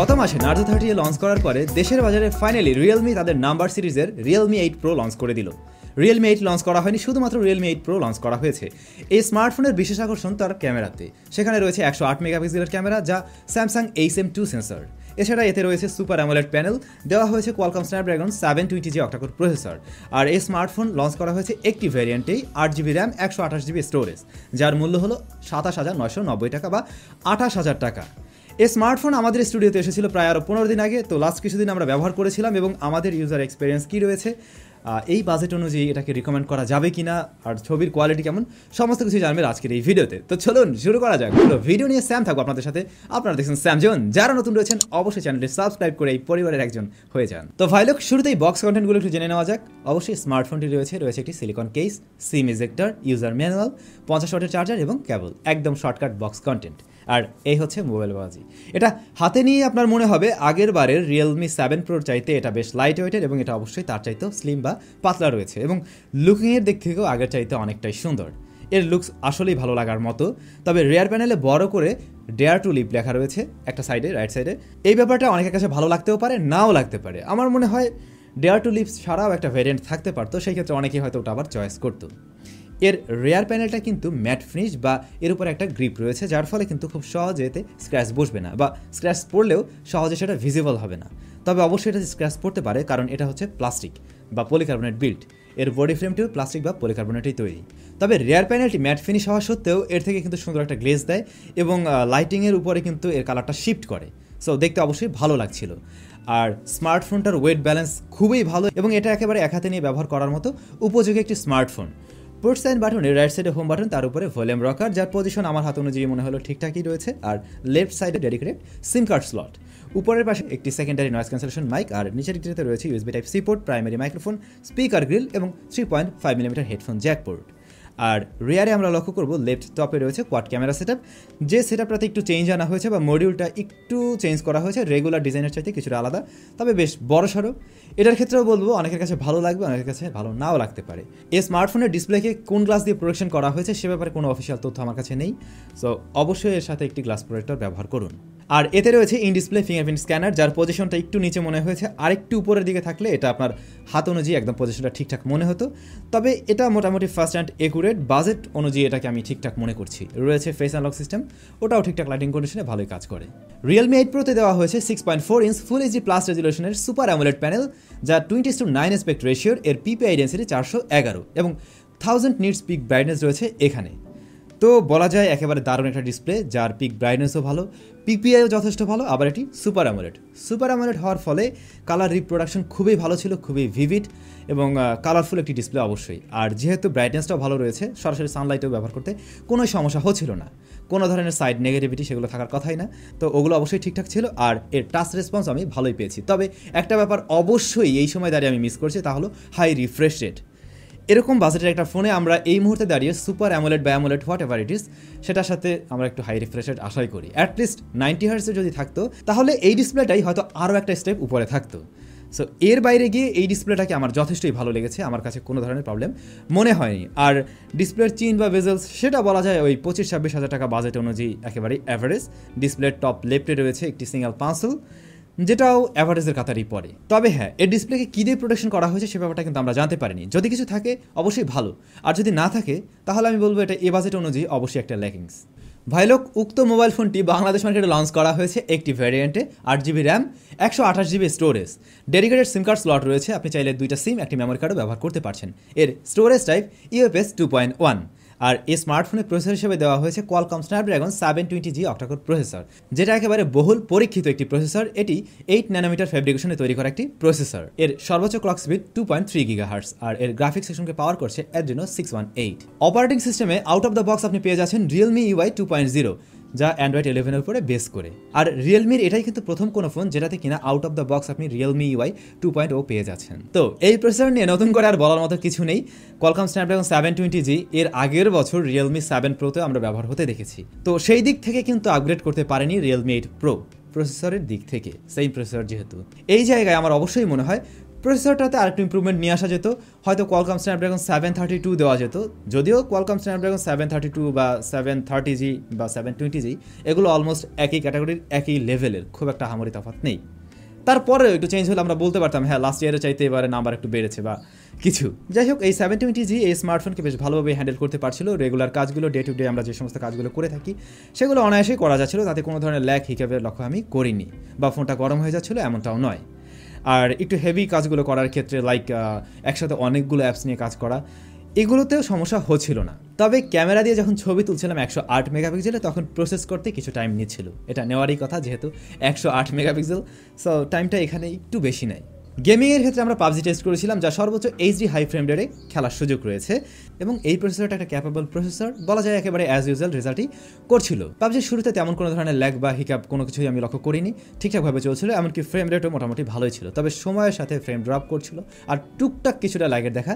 গত মাসে Narzo thirty launch করার পরে দেশের বাজারে ফাইনালি রিয়েলমি তাদের নাম্বার সিরিজের রিয়েলমি এইট প্রো লঞ্চ করে দিল রিয়েলমি এইট লঞ্চ করা হয়নি শুধুমাত্র রিয়েলমি এইট প্রো লঞ্চ করা হয়েছে এই স্মার্টফোনের বিশেষ আকর্ষণ তার ক্যামেরাতে সেখানে রয়েছে একশো আট মেগাপিক্সেলের ক্যামেরা যা Samsung H M two sensor এছাড়া এতে রয়েছে সুপার অ্যামোলেড প্যানেল দেওয়া হয়েছে Qualcomm Snapdragon seven twenty G octacore processor আর এই স্মার্টফোন লঞ্চ করা হয়েছে একটি ভ্যারিয়েন্টেই আট জিবি র্যাম একশো আঠাশ জিবি স্টোরেজ যার মূল্য হলো সাতাশ হাজার নয়শো নব্বই টাকা বা আঠাশ হাজার টাকা এই স্মার্টফোন আমাদের স্টুডিওতে এসেছিল প্রায় আরও পনেরো দিন আগে তো লাস্ট কিছুদিন আমরা ব্যবহার করেছিলাম এবং আমাদের ইউজার এক্সপিরিয়েন্স কী রয়েছে এই বাজেট অনুযায়ী এটাকে রিকমেন্ড করা যাবে কি না আর ছবির কোয়ালিটি কেমন সমস্ত কিছু জানবেন আজকের এই ভিডিওতে তো চলুন শুরু করা যাক পুরো ভিডিও নিয়ে স্যাম থাকবো আপনাদের সাথে আপনারা দেখছেন স্যামজন যারা নতুন রয়েছেন অবশ্যই চ্যানেলটি সাবস্ক্রাইব করে এই পরিবারের একজন হয়ে যান তো ভাইলোক শুরুতেই বক্স কন্টেন্টগুলো একটু জেনে নেওয়া যাক অবশ্যই স্মার্টফোনটি রয়েছে রয়েছে একটি silicon case SIM ejector user manual পঞ্চাশ ওয়াটের চার্জার এবং কেবল একদম শর্টকাট বক্স কন্টেন্ট আর এই হচ্ছে মোবাইল বাজি এটা হাতে নিয়ে আপনার মনে হবে আগের বারের রিয়েলমি সেভেন প্রোর চাইতে এটা বেশ লাইট ওয়েটের এবং এটা অবশ্যই তার চাইতেও স্লিম বা পাতলা রয়েছে এবং লুকিংয়ের দিক থেকেও আগের চাইতে অনেকটাই সুন্দর এর লুকস আসলেই ভালো লাগার মতো তবে রেয়ার প্যানেলে বড় করে ডেয়ার টু লিপ লেখা রয়েছে একটা সাইডে রাইট সাইডে এই ব্যাপারটা অনেকের কাছে ভালো লাগতেও পারে নাও লাগতে পারে আমার মনে হয় ডেয়ার টু লিপস ছাড়াও একটা ভেরিয়েন্ট থাকতে পারতো সেই ক্ষেত্রে অনেকেই হয়তো ওটা আবার চয়েস করতো এর রেয়ার প্যানেলটা কিন্তু ম্যাট ফিনিশ বা এর উপর একটা গ্রিপ রয়েছে যার ফলে কিন্তু খুব সহজে এতে স্ক্র্যাচ বসবে না বা স্ক্র্যাচ পড়লেও সহজে সেটা ভিজিবল হবে না তবে অবশ্যই এটা স্ক্র্যাচ পড়তে পারে কারণ এটা হচ্ছে প্লাস্টিক বা পলিকার্বনেট বিল্ট এর বডি ফ্রেমটিও প্লাস্টিক বা পলিকার্বনেটেই তৈরি তবে রেয়ার প্যানেলটি ম্যাট ফিনিশ হওয়া সত্ত্বেও এর থেকে কিন্তু সুন্দর একটা গ্লেজ দেয় এবং লাইটিংয়ের উপরে কিন্তু এর কালারটা শিফট করে সো দেখতে অবশ্যই ভালো লাগছিল আর স্মার্টফোনটার ওয়েট ব্যালেন্স খুবই ভালো এবং এটা একেবারে এক হাতে নিয়ে ব্যবহার করার মতো উপযোগী একটি স্মার্টফোন পোর্ট সাইন এর রাইট সাইডে হোম বাটন তার উপরে ভলিউম রকার যার পজিশন আমার হাত অনুযায়ী মনে হলো ঠিকঠাকই রয়েছে আর লেফট সাইডে ডেডিকেটেড সিম কার্ড স্লট উপরের পাশে একটি সেকেন্ডারি নয়েজ ক্যান্সেলেশন মাইক আর নিচের একটিতে রয়েছে USB type C port primary microphone speaker grill এবং three point five millimetre headphone jack port আর রেয়ারে আমরা লক্ষ্য করব লেফট টপে রয়েছে কোয়াড ক্যামেরা সেট যে সেট আপটাতে একটু চেঞ্জ আনা হয়েছে বা মডিউলটা একটু চেঞ্জ করা হয়েছে রেগুলার ডিজাইনের চাইতে কিছুটা আলাদা তবে বেশ বড় সড়ো এটার ক্ষেত্রেও বলবো অনেকের কাছে ভালো লাগবে অনেকের কাছে ভালো নাও লাগতে পারে এই স্মার্টফোনের ডিসপ্লেকে কোন গ্লাস দিয়ে প্রোডাকশন করা হয়েছে সে ব্যাপারে কোনো অফিসিয়াল তথ্য আমার কাছে নেই সো অবশ্যই এর সাথে একটি গ্লাস প্রোডাক্টর ব্যবহার করুন আর এতে রয়েছে ইন ডিসপ্লে ফিঙ্গারপ্রিন্ট স্ক্যানার যার পজিশনটা একটু নিচে মনে হয়েছে আরেকটু উপরের দিকে থাকলে এটা আপনার হাত অনুযায়ী একদম পজিশনটা ঠিকঠাক মনে হতো তবে এটা মোটামুটি ফার্স্ট অ্যান্ড একুরেট বাজেট অনুযায়ী এটাকে আমি ঠিকঠাক মনে করছি রয়েছে ফেস অ্যান্ড লক সিস্টেম ওটাও ঠিকঠাক লাইটিং কন্ডিশনে ভালোই কাজ করে রিয়েলমি এইট প্রোতে দেওয়া হয়েছে six point four inch full HD plus রেজুলেশনের সুপার অ্যামোলেড প্যানেল যা টোয়েন্টি টু নাইন এসপেক্ট রেশিওর এর পিপিআই ডেন্সিটি চারশো এগারো এবং থাউজেন্ড নিটস পিক ব্রাইটনেস রয়েছে এখানে তো বলা যায় একেবারে দারুণ একটা ডিসপ্লে যার পিক ব্রাইটনেসও ভালো পিপিআইও যথেষ্ট ভালো আবার এটি সুপার অ্যামোলেড সুপার অ্যামোলেড হওয়ার ফলে কালার রিপ্রোডাকশন খুবই ভালো ছিল খুবই ভিভিড এবং কালারফুল একটি ডিসপ্লে অবশ্যই আর যেহেতু ব্রাইটনেসটাও ভালো রয়েছে সরাসরি সানলাইটও ব্যবহার করতে কোনো সমস্যা হচ্ছিল না কোনো ধরনের সাইড নেগেটিভিটি সেগুলো থাকার কথাই না তো ওগুলো অবশ্যই ঠিকঠাক ছিল আর এর টাচ রেসপন্স আমি ভালোই পেয়েছি তবে একটা ব্যাপার অবশ্যই এই সময় দাঁড়িয়ে আমি মিস করছি তা হলো হাই রিফ্রেশ রেট এরকম বাজেটের একটা ফোনে আমরা এই মুহূর্তে দাঁড়িয়ে সুপার অ্যামোলেড বা AMOLED whatever it is সেটার সাথে আমরা একটু হাই রিফ্রেশ আশাই করি অ্যাটলিস্ট নাইনটি হার্সে যদি থাকতো তাহলে এই ডিসপ্লেটাই হয়তো আরও একটা স্টেপ উপরে থাকতো সো এর বাইরে গিয়ে এই ডিসপ্লেটাকে আমার যথেষ্টই ভালো লেগেছে আমার কাছে কোনো ধরনের প্রবলেম মনে হয়নি আর ডিসপ্লের চিন বা ভেজেলস সেটা বলা যায় ওই পঁচিশ ছাব্বিশ হাজার টাকা বাজেট অনুযায়ী একেবারেই অ্যাভারেজ ডিসপ্লের টপ লেফটে রয়েছে একটি সিঙ্গেল পাঁচল যেটাও অ্যাভারেজের কাতারই পড়ে তবে হ্যাঁ এর ডিসপ্লেকে কী দিয়ে প্রোটেকশন করা হয়েছে সে ব্যাপারটা কিন্তু আমরা জানতে পারিনি যদি কিছু থাকে অবশ্যই ভালো আর যদি না থাকে তাহলে আমি বলবো এটা এ বাজেট অনুযায়ী অবশ্যই একটা ল্যাকিংস ভাইলোক উক্ত মোবাইল ফোনটি বাংলাদেশ মার্কেটে লঞ্চ করা হয়েছে একটি ভ্যারিয়েন্টে আট জিবি র্যাম একশো আঠাশ GB storage dedicated SIM card slot রয়েছে আপনি চাইলে দুইটা সিম একটি মেমোরি কার্ডও ব্যবহার করতে পারছেন এর storage type UFS two point one আর এই স্মার্টফোনের প্রসেসর হিসেবে দেওয়া হয়েছে Qualcomm Snapdragon seven twenty G octacore processor যেটা একেবারে বহুল পরীক্ষিত একটি প্রসেসর এটি এইট ন্যানোমিটার ফেব্রিকেশনে তৈরি করা একটি প্রসেসর এর সর্বোচ্চ clock speed two point three gigahertz আর এর গ্রাফিক সেকশনকে পাওয়ার করছে এর জন্য সিক্স ওয়ান এইট অপারেটিং সিস্টেমে আউট অফ দ্য বক্স আপনি পেয়ে যাচ্ছেন Realme UI two point zero যা অ্যান্ড্রয়েড ইলেভেনের উপরে বেস করে আর রিয়েলমির এটাই কিন্তু প্রথম কোনো ফোন যেটাতে কিনা আউট অফ দ্য বক্স আপনি Realme UI two point o পেয়ে যাচ্ছেন তো এই প্রসেসর নিয়ে নতুন করে আর বলার মতো কিছু নেই Qualcomm Snapdragon seven twenty G এর আগের বছর রিয়েলমি সেভেন প্রোতেও আমরা ব্যবহার হতে দেখেছি তো সেই দিক থেকে কিন্তু আপগ্রেড করতে পারেনি রিয়েলমি এইট প্রো প্রসেসরের দিক থেকে সেই প্রসেসর যেহেতু এই জায়গায় আমার অবশ্যই মনে হয় প্রসেসরটাতে আরেকটু ইম্প্রুভমেন্ট নিয়ে আসা যেত হয়তো Qualcomm Snapdragon seven thirty two দেওয়া যেত যদিও Qualcomm Snapdragon seven thirty two বা সেভেন থার্টি জি বা সেভেন টোয়েন্টি জি এগুলো অলমোস্ট একই ক্যাটাগরির একই লেভেলের খুব একটা হামরি তফাত নেই তারপরেও একটু চেঞ্জ হলে আমরা বলতে পারতাম হ্যাঁ লাস্ট ইয়ারে চাইতে এবারে নাম্বার একটু বেড়েছে বা কিছু যাই হোক এই সেভেন টোয়েন্টি জি এই স্মার্টফোনকে বেশ ভালোভাবে হ্যান্ডেল করতে পারছিল রেগুলার কাজগুলো ডে টু ডে আমরা যে সমস্ত কাজগুলো করে থাকি সেগুলো অনায়াসেই করা যাচ্ছিল তাতে কোনো ধরনের ল্যাক হিসেবে লক্ষ্য আমি করিনি বা ফোনটা গরম হয়ে যাচ্ছিলো এমনটাও নয় আর একটু হেভি কাজগুলো করার ক্ষেত্রে লাইক একসাথে অনেকগুলো অ্যাপস নিয়ে কাজ করা এগুলোতেও সমস্যা হচ্ছিল না তবে ক্যামেরা দিয়ে যখন ছবি তুলছিলাম একশো আট মেগাপিক্সেলে তখন প্রসেস করতে কিছু টাইম নিচ্ছিল এটা নেওয়ারই কথা যেহেতু একশো আট মেগাপিক্সেল সো টাইমটা এখানে একটু বেশি নেয় গেমিংয়ের ক্ষেত্রে আমরা পাবজি টেস্ট করেছিলাম যা সর্বোচ্চ এইচডি হাই ফ্রেম রেটে খেলার সুযোগ রয়েছে এবং এই প্রসেসরটা একটা ক্যাপেবল প্রসেসর বলা যায় একেবারে অ্যাজ ইউজুয়াল রেজাল্টই করছিল পাবজির শুরুতে তেমন কোনো ধরনের ল্যাগ বা হিকাপ কোনো কিছুই আমি লক্ষ্য করিনি ঠিকঠাকভাবে চলছিল এমনকি ফ্রেম রেটও মোটামুটি ভালোই ছিল তবে সময়ের সাথে ফ্রেম ড্রপ করছিল আর টুকটাক কিছুটা ল্যাগের দেখা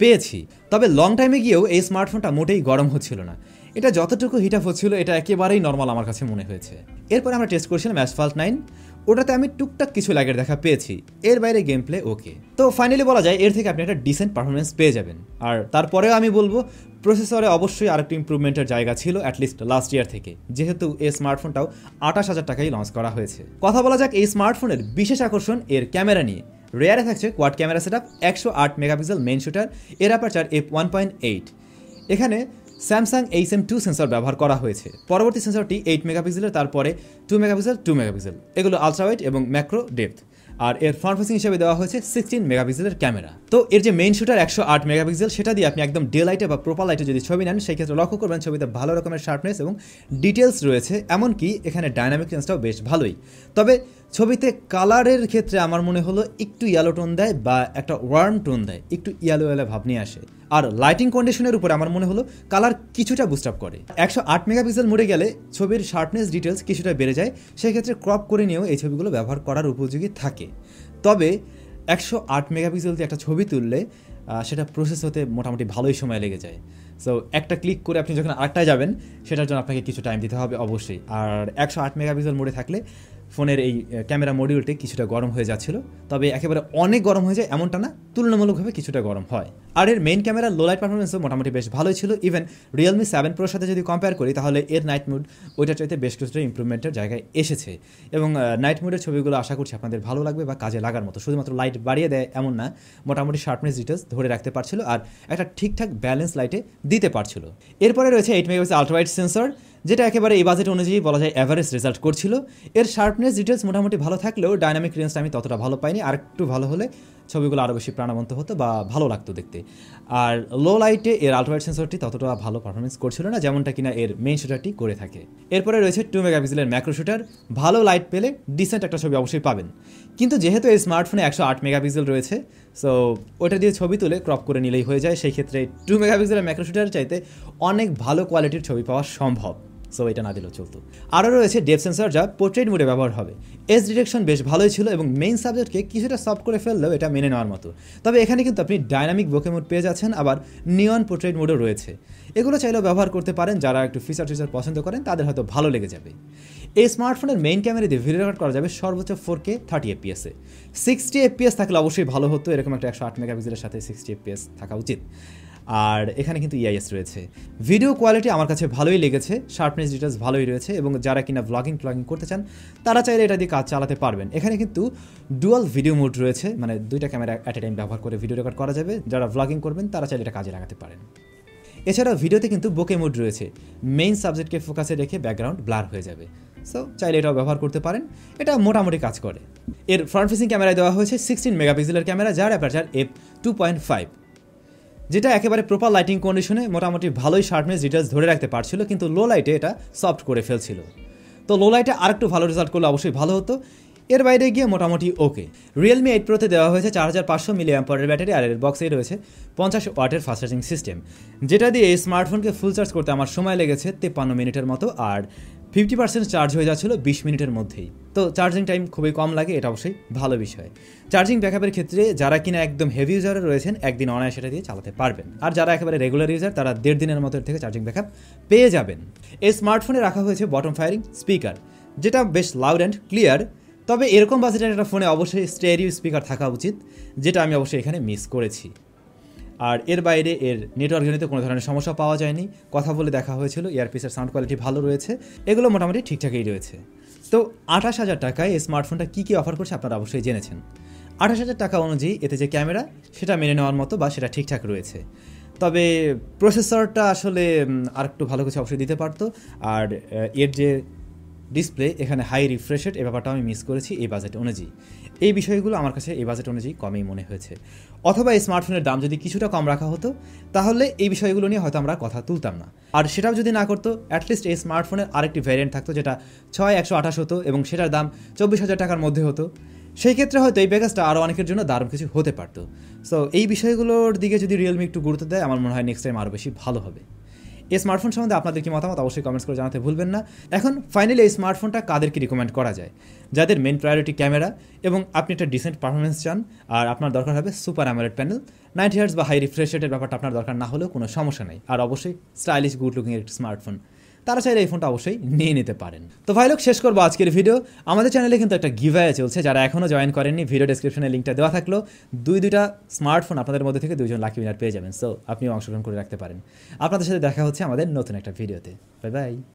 পেয়েছি তবে লং টাইমে গিয়েও এই স্মার্টফোনটা মোটেই গরম হচ্ছিল না এটা যতটুকু হিট আপ হচ্ছিল এটা একেবারেই নর্মাল আমার কাছে মনে হয়েছে এরপর আমরা টেস্ট করেছিলাম অ্যাসফাল্ট নাইন ওটাতে আমি টুকটাক কিছু লাগের দেখা পেয়েছি এর বাইরে গেম প্লে ওকে তো ফাইনালি বলা যায় এর থেকে আপনি একটা ডিসেন্ট পারফরমেন্স পেয়ে যাবেন আর তারপরেও আমি বলবো প্রসেসরে অবশ্যই আরেকটি ইম্প্রুভমেন্টের জায়গা ছিল অ্যাটলিস্ট লাস্ট ইয়ার থেকে যেহেতু এই স্মার্টফোনটাও আঠাশ হাজার টাকায় লঞ্চ করা হয়েছে কথা বলা যাক এই স্মার্টফোনের বিশেষ আকর্ষণ এর ক্যামেরা নিয়ে রেয়ারে থাকছে কোয়াড ক্যামেরা সেট আপ একশো আট মেগাপিক্সেল মেন শুটার এর aperture F one point eight এখানে Samsung H M two sensor ব্যবহার করা হয়েছে পরবর্তী সেন্সরটি এইট মেগাপিক্সেলের তারপরে টু মেগাপিক্সেল টু মেগাপিক্সেল এগুলো আলট্রাওয়াইট এবং ম্যাক্রো ডেপথ আর এর ফ্রন্ট ফেসিং হিসেবে দেওয়া হয়েছে সিক্সটিন মেগাপিক্সেলের ক্যামেরা তো এর যে মেইন শুটার একশো আট মেগাপিক্সেল সেটা দিয়ে আপনি একদম ডে লাইটে বা প্রোপার লাইটে যদি ছবি নেন সেই ক্ষেত্রে লক্ষ্য করবেন ছবিতে ভালো রকমের শার্পনেস এবং ডিটেলস রয়েছে এমনকি এখানে ডাইনামিক রেঞ্জটাও বেশ ভালোই তবে ছবিতে কালারের ক্ষেত্রে আমার মনে হলো একটু ইয়ালো টোন দেয় বা একটা ওয়ার্ম টোন দেয় একটু ইয়ালো ইয়েলো ভাব নিয়ে আসে আর লাইটিং কন্ডিশনের উপরে আমার মনে হলো কালার কিছুটা বুস্ট আপ করে একশো আট মেগাপিক্সেল মরে গেলে ছবির শার্পনেস ডিটেলস কিছুটা বেড়ে যায় সেক্ষেত্রে ক্রপ করে নিয়েও এই ছবিগুলো ব্যবহার করার উপযোগী থাকে তবে একশো আট মেগাপিক্সেল দিয়ে একটা ছবি তুললে সেটা প্রসেস হতে মোটামুটি ভালোই সময় লেগে যায় সো একটা ক্লিক করে আপনি যখন আটটায় যাবেন সেটার জন্য আপনাকে কিছু টাইম দিতে হবে অবশ্যই আর একশো আট মেগাপিক্সেল মোড়ে থাকলে ফোনের এই ক্যামেরা মডিউলটি কিছুটা গরম হয়ে যাচ্ছিল তবে একেবারে অনেক গরম হয়ে যায় এমনটা না তুলনামূলকভাবে কিছুটা গরম হয় আর এর মেইন ক্যামেরা লো লাইট পারফরমেন্সও মোটামুটি বেশ ভালোই ছিল ইভেন রিয়েলমি সেভেন প্রোর সাথে যদি কম্পেয়ার করি তাহলে এর নাইট মুড ওইটা চাইতে বেশ কিছুটা ইম্প্রুভমেন্টের জায়গায় এসেছে এবং নাইট মুডের ছবিগুলো আশা করছি আপনাদের ভালো লাগবে বা কাজে লাগার মতো শুধুমাত্র লাইট বাড়িয়ে দেয় এমন না মোটামুটি শার্পনেস ডিটেলস ধরে রাখতে পারছিল আর একটা ঠিকঠাক ব্যালেন্স লাইটে দিতে পারছিল এরপরে রয়েছে এইট মেগাপিক্সেল আলট্রাওয়াইড সেন্সর যেটা একেবারে এই বাজেট অনুযায়ী বলা যায় অ্যাভারেজ রেজাল্ট করছিল এর শার্পনেস ডিটেলস মোটামুটি ভালো থাকলেও ডাইনামিক রেঞ্জটা আমি ততটা ভালো পাইনি আর একটু ভালো হলে ছবিগুলো আরও বেশি প্রাণবন্ত হতো বা ভালো লাগতো দেখতে আর লো লাইটে এর আল্ট্রাভাইট সেন্সরটি ততটা ভালো পারফরমেন্স করছিল না যেমনটা কিনা এর মেইন শুটারটি করে থাকে এরপরে রয়েছে টু মেগাপিক্সেলের ম্যাক্রো শুটার ভালো লাইট পেলে ডিসেন্ট একটা ছবি অবশ্যই পাবেন কিন্তু যেহেতু এই স্মার্টফোনে একশো আট মেগাপিক্সেল রয়েছে সো ওটা দিয়ে ছবি তুলে ক্রপ করে নিলেই হয়ে যায় সেই ক্ষেত্রে টু মেগাপিক্সেলের ম্যাক্রো শুটার চাইতে অনেক ভালো কোয়ালিটির ছবি পাওয়া সম্ভব সো এটা না দিলেও চলতো আরও রয়েছে ডেপ সেন্সর যা পোর্ট্রেট মোডে ব্যবহার হবে এস ডিটেকশন বেশ ভালোই ছিল এবং মেইন সাবজেক্টকে কিছুটা সফট করে ফেললেও এটা মেনে নেওয়ার মতো তবে এখানে কিন্তু আপনি ডাইনামিক বোকে মোড পেয়ে যাচ্ছেন আবার নিয়ন পোর্ট্রেট মোডও রয়েছে এগুলো চাইলেও ব্যবহার করতে পারেন যারা একটু ফিচার টিচার পছন্দ করেন তাদের হয়তো ভালো লেগে যাবে এই স্মার্টফোনের মেইন ক্যামেরা দিয়ে ভিডিও রেকর্ড করা যাবে সর্বোচ্চ ফোর কে থার্টি এপিএসে সিক্সটি এপিএস থাকলে অবশ্যই ভালো হতো এরকম একটা একশো আট মেগাপিক্সেলের সাথে সিক্সটি এপিএস থাকা উচিত আর এখানে কিন্তু ইআইএস e রয়েছে ভিডিও কোয়ালিটি আমার কাছে ভালোই লেগেছে শার্পনেস ডিটেলস ভালোই রয়েছে এবং যারা কিনা ব্লগিং ব্লগিং করতে চান তারা চাইলে এটা দিয়ে কাজ চালাতে পারবেন এখানে কিন্তু ডুয়াল ভিডিও মোড রয়েছে মানে দুইটা ক্যামেরা অ্যাট এ টাইম ব্যবহার করে ভিডিও রেকর্ড করা যাবে যারা ব্লগিং করবেন তারা চাইলে এটা কাজে লাগাতে পারেন এছাড়াও ভিডিওতে কিন্তু বোকে মোড রয়েছে মেইন সাবজেক্টকে ফোকাসে রেখে ব্যাকগ্রাউন্ড ব্লার হয়ে যাবে সো চাইলে এটাও ব্যবহার করতে পারেন এটা মোটামুটি কাজ করে এর ফ্রন্ট ফেসিং ক্যামেরায় দেওয়া হয়েছে সিক্সটিন মেগাপিক্সেলের ক্যামেরা যার aperture F two point five যেটা একেবারে প্রপার লাইটিং কন্ডিশনে মোটামুটি ভালোই শার্পনেস ডিটেলস ধরে রাখতে পারছিল কিন্তু লো লাইটে এটা সফট করে ফেলছিল তো লো লাইটে আরেকটু ভালো রেজাল্ট করলে অবশ্যই ভালো হতো এর বাইরে গিয়ে মোটামুটি ওকে রিয়েলমি এইট প্রোতে দেওয়া হয়েছে চার হাজার পাঁচশো মিলি অ্যাম্পারের ব্যাটারি আর এর বক্সে রয়েছে পঞ্চাশ ওয়াটের ফাস্ট চার্জিং সিস্টেম যেটা দিয়ে এই স্মার্টফোনকে ফুল চার্জ করতে আমার সময় লেগেছে তেপ্পান্ন মিনিটের মতো আর ফিফটি পার্সেন্ট চার্জ হয়ে যাচ্ছিল বিশ মিনিটের মধ্যেই তো চার্জিং টাইম খুবই কম লাগে এটা অবশ্যই ভালো বিষয় চার্জিং ব্যাকআপের ক্ষেত্রে যারা কিনা একদম হেভি ইউজারে রয়েছেন একদিন অনায়াসে এটা দিয়ে চালাতে পারবেন আর যারা একেবারে রেগুলার ইউজার তারা দেড় দিনের মতো থেকে চার্জিং ব্যাকআপ পেয়ে যাবেন এই স্মার্টফোনে রাখা হয়েছে বটম ফায়ারিং স্পিকার যেটা বেশ লাউড অ্যান্ড ক্লিয়ার তবে এরকম বাজেটের একটা ফোনে অবশ্যই স্টেরিও স্পিকার থাকা উচিত যেটা আমি অবশ্যই এখানে মিস করেছি আর এর বাইরে এর নেটওয়ার্কজনিত কোনো ধরনের সমস্যা পাওয়া যায়নি কথা বলে দেখা হয়েছিল পিসের সাউন্ড কোয়ালিটি ভালো রয়েছে এগুলো মোটামুটি ঠিকঠাকই রয়েছে তো আঠাশ হাজার টাকায় এই স্মার্টফোনটা কী কী অফার করছে আপনারা অবশ্যই জেনেছেন আঠাশ হাজার টাকা অনুযায়ী এতে যে ক্যামেরা সেটা মেনে নেওয়ার মতো বা সেটা ঠিকঠাক রয়েছে তবে প্রসেসরটা আসলে আর একটু ভালো কিছু অবশ্যই দিতে পারতো আর এর যে ডিসপ্লে এখানে হাই রিফ্রেশেড এ ব্যাপারটা আমি মিস করেছি এই বাজেট অনুযায়ী এই বিষয়গুলো আমার কাছে এই বাজেট অনুযায়ী কমই মনে হয়েছে অথবা এই স্মার্টফোনের দাম যদি কিছুটা কম রাখা হতো তাহলে এই বিষয়গুলো নিয়ে হয়তো আমরা কথা তুলতাম না আর সেটাও যদি না করতো অ্যাটলিস্ট এই স্মার্টফোনের আরেকটি ভ্যারিয়েন্ট থাকতো যেটা ছয় একশো আঠাশ হতো এবং সেটার দাম চব্বিশ হাজার টাকার মধ্যে হতো সেই ক্ষেত্রে হয়তো এই প্যাকেজটা আরও অনেকের জন্য দারুণ কিছু হতে পারতো সো এই বিষয়গুলোর দিকে যদি রিয়েলমি একটু গুরুত্ব দেয় আমার মনে হয় নেক্সট টাইম আরও বেশি ভালো হবে এই স্মার্টফোন সম্বন্ধে আপনাদের কি মতামত অবশ্যই কমেন্টস করে জানাতে ভুলবেন না এখন ফাইনালি এই স্মার্টফোনটা কাদেরকে রিকমেন্ড করা যায় যাদের মেন প্রায়োরিটি ক্যামেরা এবং আপনি একটা ডিসেন্ট পারফরমেন্স চান আর আপনার দরকার হবে super AMOLED panel ninety hertz বা হাই রিফ্রেশ রেটের ব্যাপারটা আপনার দরকার না হলেও কোনো সমস্যা নেই আর অবশ্যই স্টাইলিশ গুড লুকিং একটি স্মার্টফোন তারা চাইলে এই ফোনটা অবশ্যই নিয়ে নিতে পারেন তো ভাই লোক শেষ করবো আজকের ভিডিও আমাদের চ্যানেলে কিন্তু একটা গিভওয়ে চলছে যারা এখনও জয়েন করেননি ভিডিও ডিসক্রিপশনে লিঙ্কটা দেওয়া থাকলো দুই দুইটা স্মার্টফোন আপনাদের মধ্যে থেকে দুজন লাকি উইনার পেয়ে যাবেন সো আপনিও অংশগ্রহণ করে রাখতে পারেন আপনাদের সাথে দেখা হচ্ছে আমাদের নতুন একটা ভিডিওতে বাই বাই